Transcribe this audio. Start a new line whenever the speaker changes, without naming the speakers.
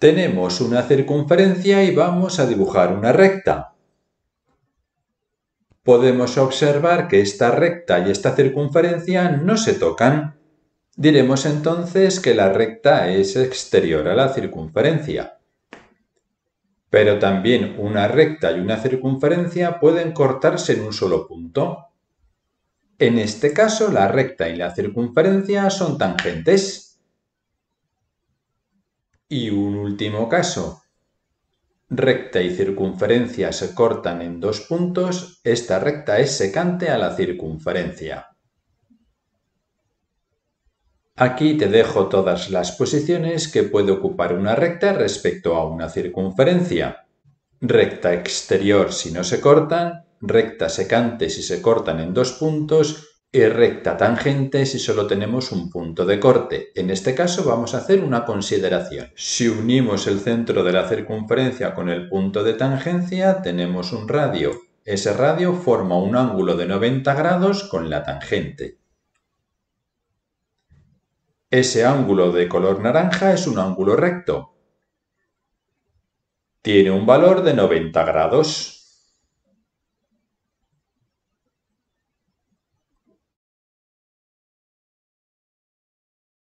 Tenemos una circunferencia y vamos a dibujar una recta. Podemos observar que esta recta y esta circunferencia no se tocan. Diremos entonces que la recta es exterior a la circunferencia. Pero también una recta y una circunferencia pueden cortarse en un solo punto. En este caso, la recta y la circunferencia son tangentes. Y un último caso. Recta y circunferencia se cortan en dos puntos, esta recta es secante a la circunferencia. Aquí te dejo todas las posiciones que puede ocupar una recta respecto a una circunferencia. Recta exterior si no se cortan, recta secante si se cortan en dos puntos ¿Y recta tangente si solo tenemos un punto de corte. En este caso vamos a hacer una consideración. Si unimos el centro de la circunferencia con el punto de tangencia, tenemos un radio. Ese radio forma un ángulo de 90 grados con la tangente. Ese ángulo de color naranja es un ángulo recto. Tiene un valor de 90 grados.